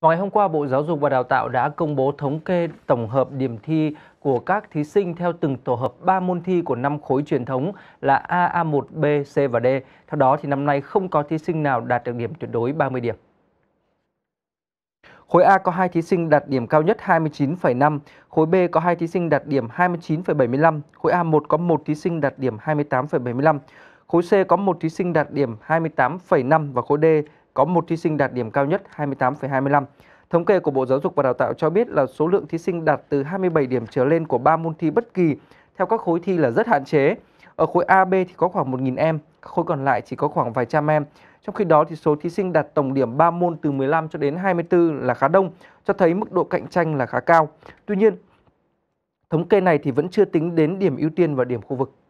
Vào ngày hôm qua, Bộ Giáo dục và Đào tạo đã công bố thống kê tổng hợp điểm thi của các thí sinh theo từng tổ hợp 3 môn thi của năm khối truyền thống là A, A1, B, C và D. Theo đó thì năm nay không có thí sinh nào đạt được điểm tuyệt đối 30 điểm. Khối A có 2 thí sinh đạt điểm cao nhất 29,5, khối B có 2 thí sinh đạt điểm 29,75, khối A1 có 1 thí sinh đạt điểm 28,75, khối C có 1 thí sinh đạt điểm 28,5 và khối D có một thí sinh đạt điểm cao nhất 28,25. Thống kê của Bộ Giáo dục và Đào tạo cho biết là số lượng thí sinh đạt từ 27 điểm trở lên của 3 môn thi bất kỳ theo các khối thi là rất hạn chế. Ở khối A, B thì có khoảng 1.000 em, khối còn lại chỉ có khoảng vài trăm em. Trong khi đó thì số thí sinh đạt tổng điểm 3 môn từ 15 cho đến 24 là khá đông, cho thấy mức độ cạnh tranh là khá cao. Tuy nhiên, thống kê này thì vẫn chưa tính đến điểm ưu tiên và điểm khu vực.